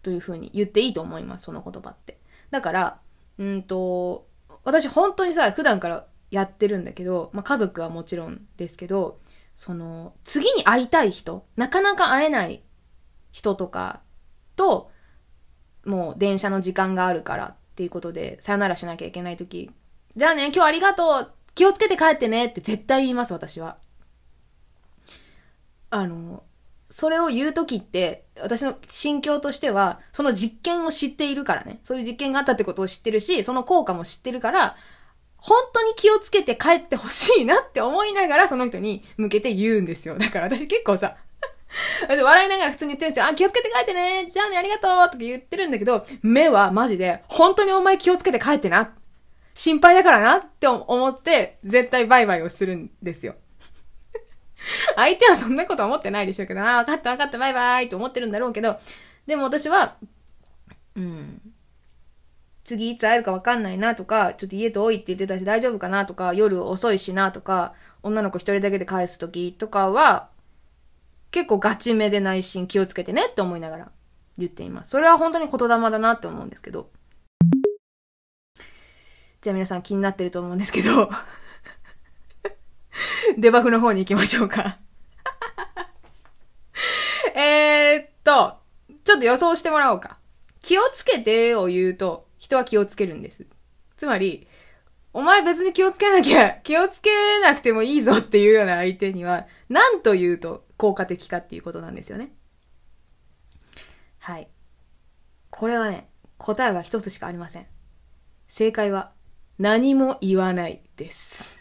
S1: というふうに言っていいと思います、その言葉って。だから、うんと、私本当にさ、普段からやってるんだけど、まあ、家族はもちろんですけど、その、次に会いたい人、なかなか会えない人とかと、もう電車の時間があるからっていうことで、さよならしなきゃいけないとき、じゃあね、今日ありがとう気をつけて帰ってねって絶対言います、私は。あの、それを言うときって、私の心境としては、その実験を知っているからね。そういう実験があったってことを知ってるし、その効果も知ってるから、本当に気をつけて帰ってほしいなって思いながらその人に向けて言うんですよ。だから私結構さ [laughs] 笑いながら普通に言ってるんですよ。あ、気をつけて帰ってね。じゃあね、ありがとうとか言ってるんだけど、目はマジで、本当にお前気をつけて帰ってな。心配だからなって思って、絶対バイバイをするんですよ。[laughs] 相手はそんなこと思ってないでしょうけど、ああ、分かった分かった、バイバイと思ってるんだろうけど、でも私は、うん。次いつ会えるか分かんないなとか、ちょっと家遠いって言ってたし大丈夫かなとか、夜遅いしなとか、女の子一人だけで返す時とかは、結構ガチめで内心気をつけてねって思いながら言っています。それは本当に言霊だなって思うんですけど。じゃあ皆さん気になってると思うんですけど [laughs] デバフの方に行きましょうか [laughs] えっと、ちょっと予想してもらおうか。気をつけてを言うと、人は気をつけるんです。つまり、お前別に気をつけなきゃ、[laughs] 気をつけなくてもいいぞっていうような相手には、何と言うと効果的かっていうことなんですよね。はい。これはね、答えが一つしかありません。正解は、何も言わないです。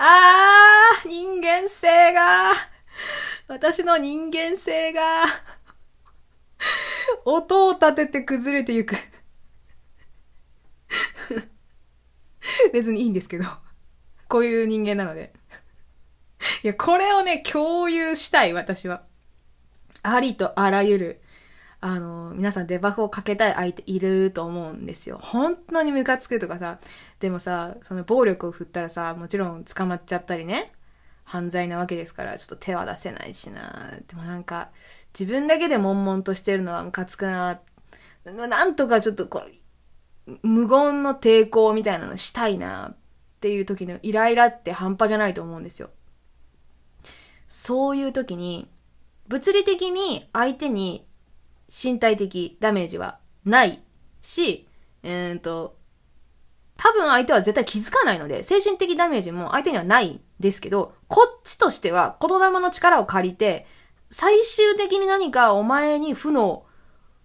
S1: あー、人間性が、私の人間性が、音を立てて崩れてゆく別にいいんですけど。こういう人間なので。いや、これをね、共有したい、私は。ありとあらゆるあの、皆さんデバフをかけたい相手いると思うんですよ。本当にムカつくとかさ、でもさ、その暴力を振ったらさ、もちろん捕まっちゃったりね、犯罪なわけですから、ちょっと手は出せないしなでもなんか、自分だけで悶々としてるのはムカつくななんとかちょっとこれ、無言の抵抗みたいなのしたいなっていう時のイライラって半端じゃないと思うんですよ。そういう時に、物理的に相手に身体的ダメージはないし、えー、と、多分相手は絶対気づかないので、精神的ダメージも相手にはないんですけど、こっちとしては言霊の力を借りて、最終的に何かお前に負の、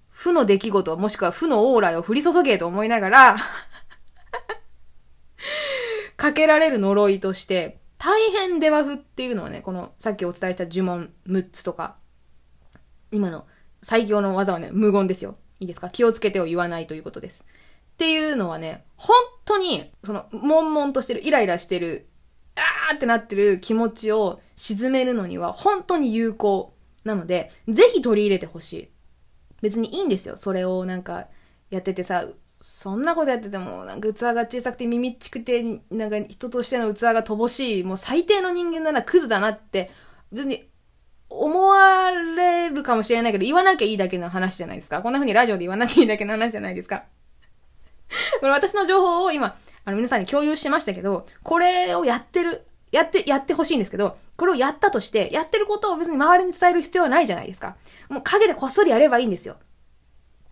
S1: 負の出来事、もしくは負のオーライを降り注げと思いながら [laughs] かけられる呪いとして、大変デバフっていうのはね、このさっきお伝えした呪文6つとか、今の最強の技はね、無言ですよ。いいですか気をつけてを言わないということです。っていうのはね、本当に、その、悶々としてる、イライラしてる、あーってなってる気持ちを沈めるのには本当に有効なので、ぜひ取り入れてほしい。別にいいんですよ。それをなんか、やっててさ、そんなことやってても、なんか器が小さくて耳っちくて、なんか人としての器が乏しい、もう最低の人間ならクズだなって、別に思われるかもしれないけど、言わなきゃいいだけの話じゃないですか。こんな風にラジオで言わなきゃいいだけの話じゃないですか。[laughs] これ私の情報を今、あの皆さんに共有しましたけど、これをやってる、やって、やってほしいんですけど、これをやったとして、やってることを別に周りに伝える必要はないじゃないですか。もう陰でこっそりやればいいんですよ。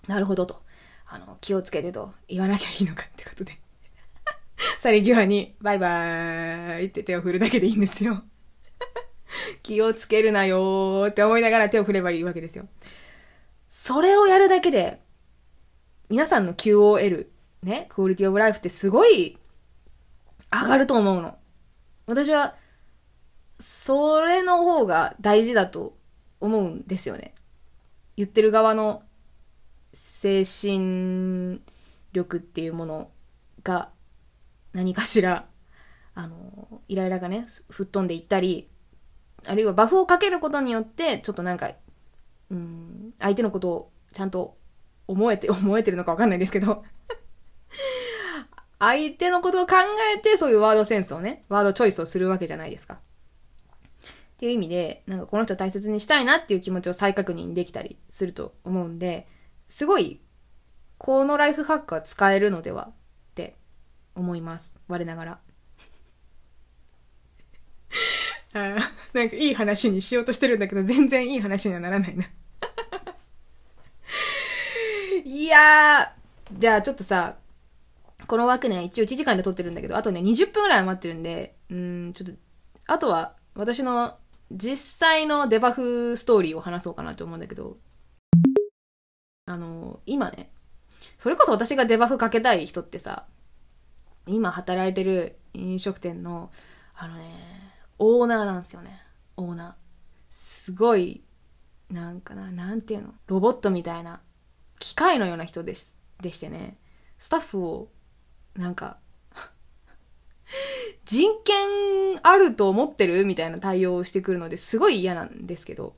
S1: なるほどと。あの、気をつけてと言わなきゃいいのかってことで。さり際に、バイバーイって手を振るだけでいいんですよ。[laughs] 気をつけるなよーって思いながら手を振ればいいわけですよ。それをやるだけで、皆さんの QOL、ね、クオリティオブライフってすごい上がると思うの。私は、それの方が大事だと思うんですよね。言ってる側の精神力っていうものが何かしら、あの、イライラがね、吹っ飛んでいったり、あるいはバフをかけることによって、ちょっとなんか、うん、相手のことをちゃんと思えて、[laughs] 思えてるのかわかんないですけど [laughs] 相手のことを考えて、そういうワードセンスをね、ワードチョイスをするわけじゃないですか。っていう意味で、なんかこの人大切にしたいなっていう気持ちを再確認できたりすると思うんで、すごい、このライフハックは使えるのではって思います。我ながら。あなんかいい話にしようとしてるんだけど、全然いい話にはならないないやー、じゃあちょっとさ、この枠ね、一応1時間で撮ってるんだけど、あとね、20分ぐらい待ってるんで、うん、ちょっと、あとは、私の実際のデバフストーリーを話そうかなと思うんだけど、あの、今ね、それこそ私がデバフかけたい人ってさ、今働いてる飲食店の、あのね、オーナーなんですよね。オーナー。すごい、なんかな、なんていうの、ロボットみたいな、機械のような人でしでしてね、スタッフを、なんか [laughs] 人権あると思ってるみたいな対応をしてくるのですごい嫌なんですけど。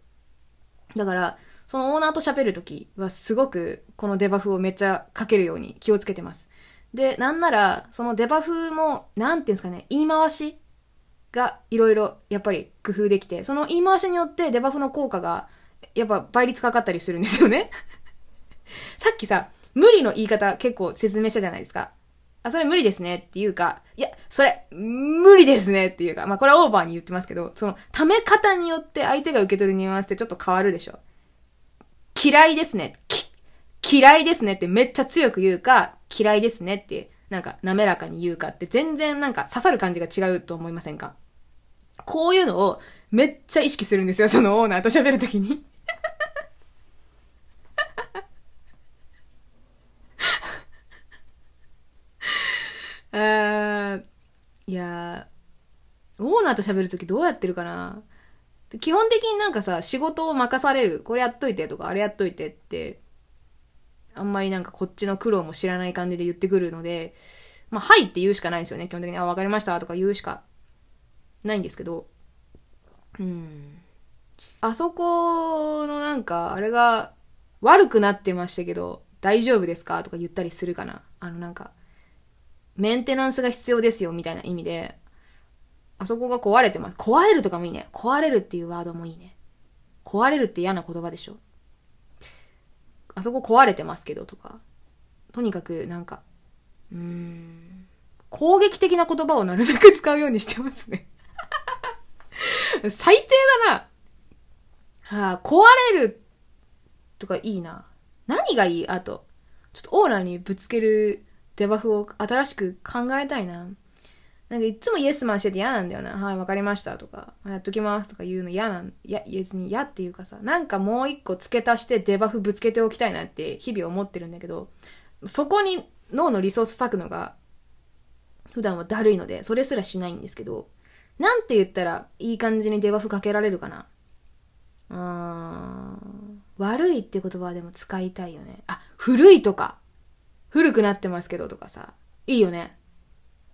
S1: だから、そのオーナーと喋るときはすごくこのデバフをめっちゃかけるように気をつけてます。で、なんなら、そのデバフも、なんていうんですかね、言い回しがいろいろやっぱり工夫できて、その言い回しによってデバフの効果がやっぱ倍率かかったりするんですよね [laughs] さっきさ、無理の言い方結構説明したじゃないですか。あ、それ無理ですねっていうか、いや、それ、無理ですねっていうか、まあこれはオーバーに言ってますけど、その、ため方によって相手が受け取るニュアンスってちょっと変わるでしょ。嫌いですね。嫌いですねってめっちゃ強く言うか、嫌いですねって、なんか滑らかに言うかって全然なんか刺さる感じが違うと思いませんかこういうのをめっちゃ意識するんですよ、そのオーナーと喋るときに。[laughs] いやオーナーと喋るときどうやってるかな基本的になんかさ、仕事を任される。これやっといてとか、あれやっといてって、あんまりなんかこっちの苦労も知らない感じで言ってくるので、まあ、はいって言うしかないんですよね。基本的に、あ、わかりましたとか言うしかないんですけど、うん。あそこのなんか、あれが悪くなってましたけど、大丈夫ですかとか言ったりするかな。あのなんか、メンテナンスが必要ですよ、みたいな意味で、あそこが壊れてます。壊れるとかもいいね。壊れるっていうワードもいいね。壊れるって嫌な言葉でしょ。あそこ壊れてますけど、とか。とにかく、なんか、うーん、攻撃的な言葉をなるべく使うようにしてますね最低だな。はあ、壊れるとかいいな。何がいいあと。ちょっとオーラにぶつけるデバフを新しく考えたいな。なんかいつもイエスマンしてて嫌なんだよな。はい、わかりましたとか、やっときますとか言うの嫌なん、言えずに嫌っていうかさ、なんかもう一個付け足してデバフぶつけておきたいなって日々思ってるんだけど、そこに脳のリソース割くのが普段はだるいので、それすらしないんですけど、なんて言ったらいい感じにデバフかけられるかな。うーん。悪いって言葉はでも使いたいよね。あ、古いとか。古くなってますけどとかさ。いいよね。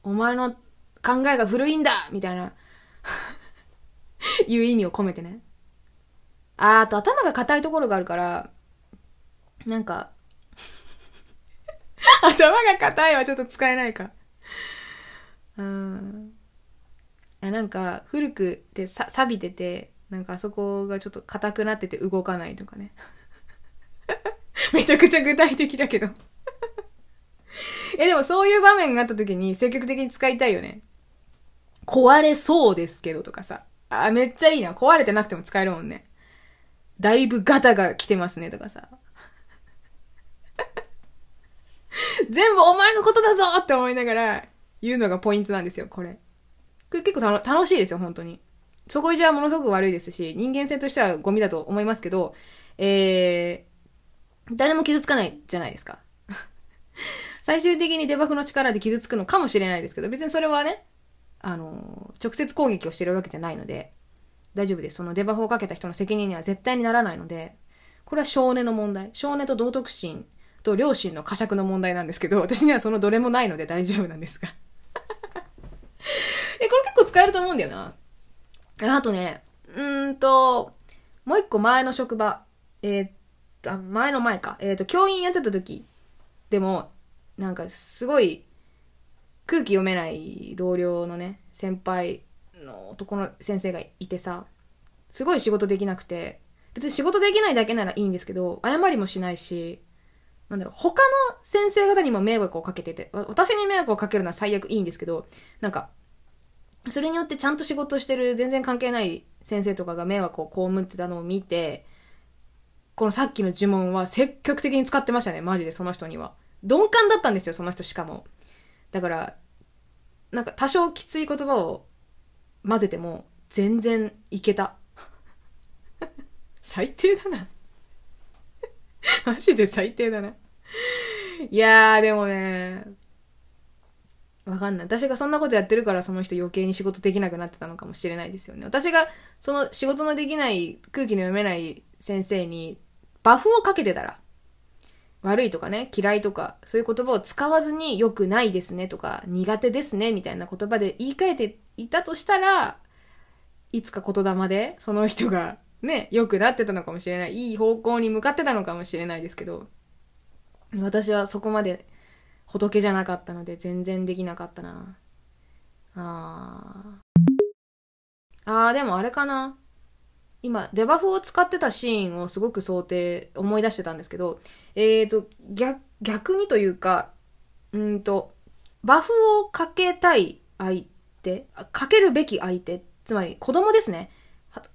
S1: お前の考えが古いんだみたいな [laughs] いう意味を込めてね。ああと頭が硬いところがあるから、なんか [laughs] 頭が硬いはちょっと使えないか。うん。なんか古くてさ錆びててなんかあそこがちょっと硬くなってて動かないとかね [laughs] めちゃくちゃ具体的だけど [laughs] えでもそういう場面があった時に積極的に使いたいよね壊れそうですけどとかさあめっちゃいいな壊れてなくても使えるもんねだいぶガタが来てますねとかさ [laughs] 全部お前のことだぞって思いながら言うのがポイントなんですよこれ結構楽しいですよ、本当に。そこじゃものすごく悪いですし、人間性としてはゴミだと思いますけど、えー、誰も傷つかないじゃないですか。[laughs] 最終的にデバフの力で傷つくのかもしれないですけど、別にそれはね、あの、直接攻撃をしてるわけじゃないので、大丈夫です。そのデバフをかけた人の責任には絶対にならないので、これは少年の問題。少年と道徳心と両親の呵責の問題なんですけど、私にはそのどれもないので大丈夫なんですがえ、これ結構使えると思うんだよな。あとね、うんと、もう一個前の職場、えー、あ、前の前か、えっ、ー、と、教員やってた時でも、なんかすごい空気読めない同僚のね、先輩の男の先生がいてさ、すごい仕事できなくて、別に仕事できないだけならいいんですけど、謝りもしないし、なんだろう、他の先生方にも迷惑をかけてて、私に迷惑をかけるのは最悪いいんですけど、なんか、それによってちゃんと仕事してる全然関係ない先生とかが迷惑を被ってたのを見て、このさっきの呪文は積極的に使ってましたね、マジでその人には。鈍感だったんですよ、その人しかも。だから、なんか多少きつい言葉を混ぜても全然いけた。[laughs] 最低だな [laughs] マジで最低だないやー、でもね、わかんない。私がそんなことやってるからその人余計に仕事できなくなってたのかもしれないですよね。私がその仕事のできない空気の読めない先生にバフをかけてたら、悪いとかね、嫌いとか、そういう言葉を使わずに良くないですねとか、苦手ですねみたいな言葉で言い換えていたとしたら、いつか言霊でその人がね、良くなってたのかもしれない。いい方向に向かってたのかもしれないですけど、私はそこまで仏じゃなかったので全然できなかったな。あー。あー、でもあれかな。今、デバフを使ってたシーンをすごく想定、思い出してたんですけど、えーと、逆、逆にというか、うんと、バフをかけたい相手、かけるべき相手、つまり子供ですね。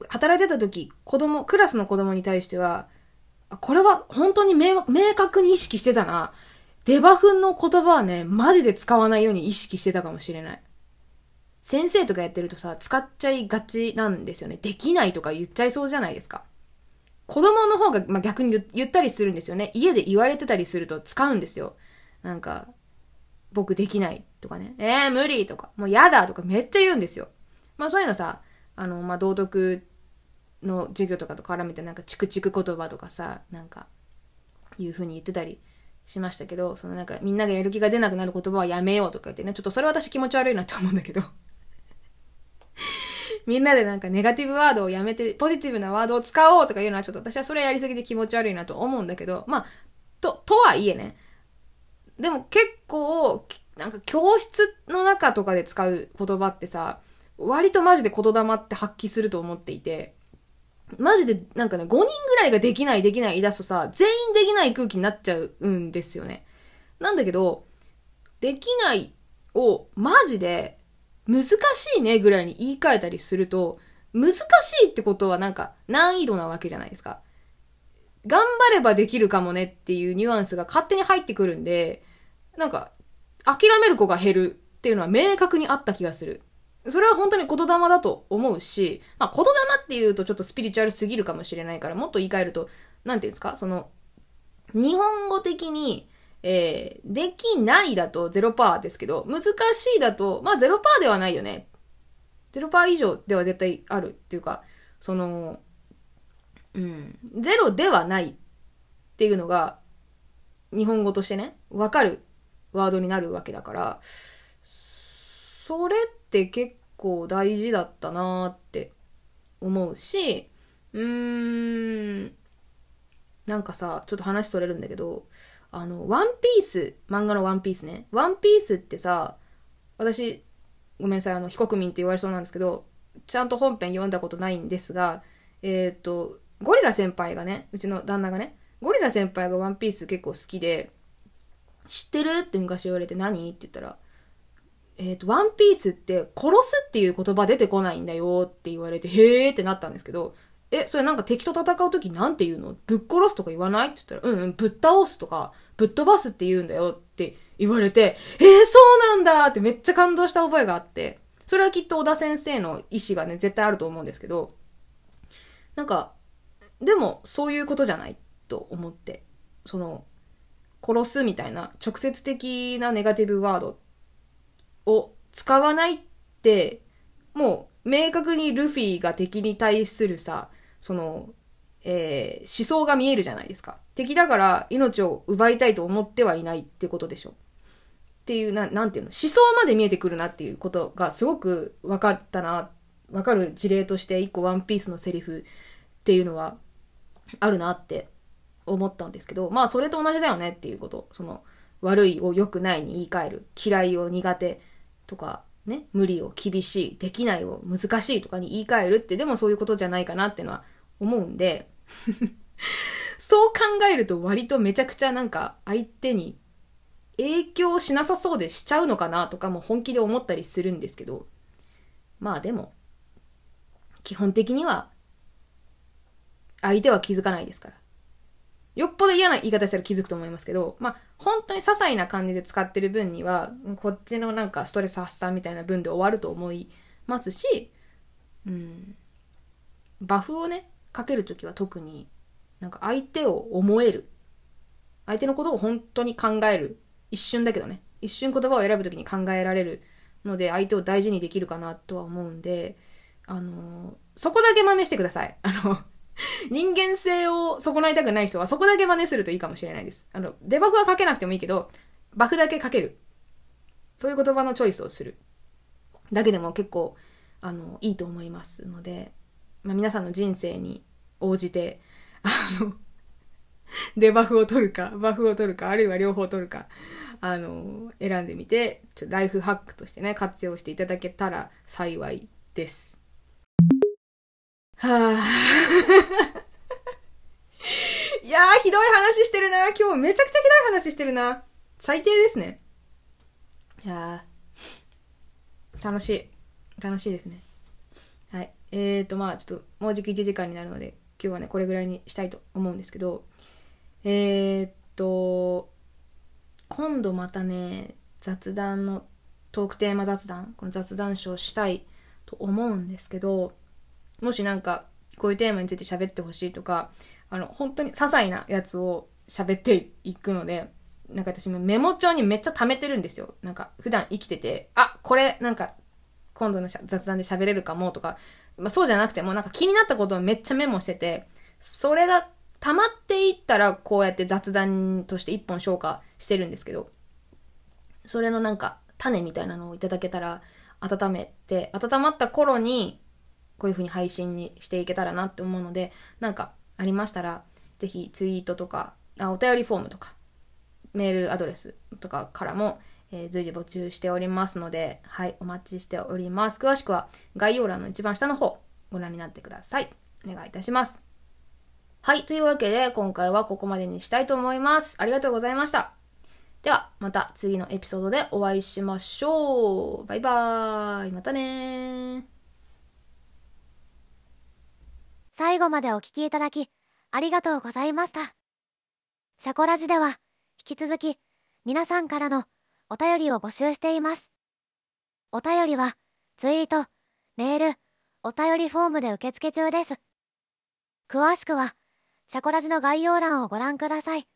S1: 働いてた時、子供、クラスの子供に対しては、これは本当に明明確に意識してたな。デバフンの言葉はね、マジで使わないように意識してたかもしれない。先生とかやってるとさ、使っちゃいがちなんですよね。できないとか言っちゃいそうじゃないですか。子供の方が、まあ、逆に言ったりするんですよね。家で言われてたりすると使うんですよ。なんか、僕できないとかね。えー、無理とか、もうやだとかめっちゃ言うんですよ。まあそういうのさ、あの、まあ道徳の授業とかと絡めてなんかチクチク言葉とかさ、なんか、いう風に言ってたりしましたけど、そのなんかみんながやる気が出なくなる言葉はやめようとか言ってね、ちょっとそれ私気持ち悪いなと思うんだけど。[laughs] みんなでなんかネガティブワードをやめて、ポジティブなワードを使おうとかいうのはちょっと私はそれやりすぎて気持ち悪いなと思うんだけど、まあ、と、とはいえね。でも結構、なんか教室の中とかで使う言葉ってさ、割とマジで言霊って発揮すると思っていて、マジでなんかね、5人ぐらいができないできない言い出すとさ、全員できない空気になっちゃうんですよね。なんだけど、できないをマジで難しいねぐらいに言い換えたりすると、難しいってことはなんか難易度なわけじゃないですか。頑張ればできるかもねっていうニュアンスが勝手に入ってくるんで、なんか、諦める子が減るっていうのは明確にあった気がする。それは本当に言霊だと思うし、まあ、言霊っていうとちょっとスピリチュアルすぎるかもしれないから、もっと言い換えると、なんていうんですかその、日本語的に、えー、できないだと0%ですけど、難しいだと、まあ0%ではないよね。0%以上では絶対あるっていうか、その、うん、ゼロではないっていうのが、日本語としてね、わかるワードになるわけだから、それって結構大事だったなーって思うし、うーん、なんかさ、ちょっと話取れるんだけど、あの、ワンピース、漫画のワンピースね。ワンピースってさ、私、ごめんなさい、あの、非国民って言われそうなんですけど、ちゃんと本編読んだことないんですが、えっ、ー、と、ゴリラ先輩がね、うちの旦那がね、ゴリラ先輩がワンピース結構好きで、知ってるって昔言われて何って言ったら、えっ、ー、と、ワンピースって殺すっていう言葉出てこないんだよって言われて、へーってなったんですけど、え、それなんか敵と戦うときなんて言うのぶっ殺すとか言わないって言ったら、うんうん、ぶっ倒すとか、ぶっ飛ばすって言うんだよって言われて、えー、そうなんだってめっちゃ感動した覚えがあって、それはきっと小田先生の意思がね、絶対あると思うんですけど、なんか、でもそういうことじゃないと思って、その、殺すみたいな直接的なネガティブワードを使わないって、もう明確にルフィが敵に対するさ、その、えー、思想が見えるじゃないですか。敵だから命を奪いたいと思ってはいないってことでしょ。っていう、ななんていうの、思想まで見えてくるなっていうことがすごく分かったな、分かる事例として一個ワンピースのセリフっていうのはあるなって思ったんですけど、まあそれと同じだよねっていうこと。その、悪いを良くないに言い換える。嫌いを苦手。とかね、無理を厳しい、できないを難しいとかに言い換えるってでもそういうことじゃないかなってのは思うんで [laughs] そう考えると割とめちゃくちゃなんか相手に影響しなさそうでしちゃうのかなとかも本気で思ったりするんですけど、まあでも、基本的には相手は気づかないですから。よっぽど嫌な言い方したら気づくと思いますけど、まあ、本当に些細な感じで使ってる分には、こっちのなんかストレス発散みたいな分で終わると思いますし、うん、バフをね、かけるときは特に、なんか相手を思える。相手のことを本当に考える。一瞬だけどね。一瞬言葉を選ぶときに考えられるので、相手を大事にできるかなとは思うんで、あのー、そこだけ真似してください。あの人間性を損ないたくない人はそこだけ真似するといいかもしれないです。あの、デバフはかけなくてもいいけど、バフだけかける。そういう言葉のチョイスをする。だけでも結構、あの、いいと思いますので、まあ、皆さんの人生に応じて、あの、デバフを取るか、バフを取るか、あるいは両方取るか、あの、選んでみて、ちょライフハックとしてね、活用していただけたら幸いです。はぁ、あ。[laughs] いやー、ひどい話してるな。今日めちゃくちゃひどい話してるな。最低ですね。いやー、楽しい。楽しいですね。はい。えーと、まあちょっと、もうじき1時間になるので、今日はね、これぐらいにしたいと思うんですけど、えーと、今度またね、雑談の、トークテーマ雑談、この雑談書をしたいと思うんですけど、もしなんかこういうテーマについて喋ってほしいとかあの本当に些細なやつを喋っていくのでなんか私もメモ帳にめっちゃ溜めてるんですよなんか普段生きててあこれなんか今度の雑談で喋れるかもとか、まあ、そうじゃなくてもなんか気になったことをめっちゃメモしててそれが溜まっていったらこうやって雑談として一本消化してるんですけどそれのなんか種みたいなのをいただけたら温めて温まった頃にこういう風に配信にしていけたらなって思うので、なんかありましたら、ぜひツイートとか、あお便りフォームとか、メールアドレスとかからも、えー、随時募集しておりますので、はい、お待ちしております。詳しくは概要欄の一番下の方、ご覧になってください。お願いいたします。はい、というわけで今回はここまでにしたいと思います。ありがとうございました。では、また次のエピソードでお会いしましょう。バイバーイ。またねー。最後までお聴きいただき、ありがとうございました。シャコラジでは、引き続き、皆さんからのお便りを募集しています。お便りは、ツイート、メール、お便りフォームで受付中です。詳しくは、シャコラジの概要欄をご覧ください。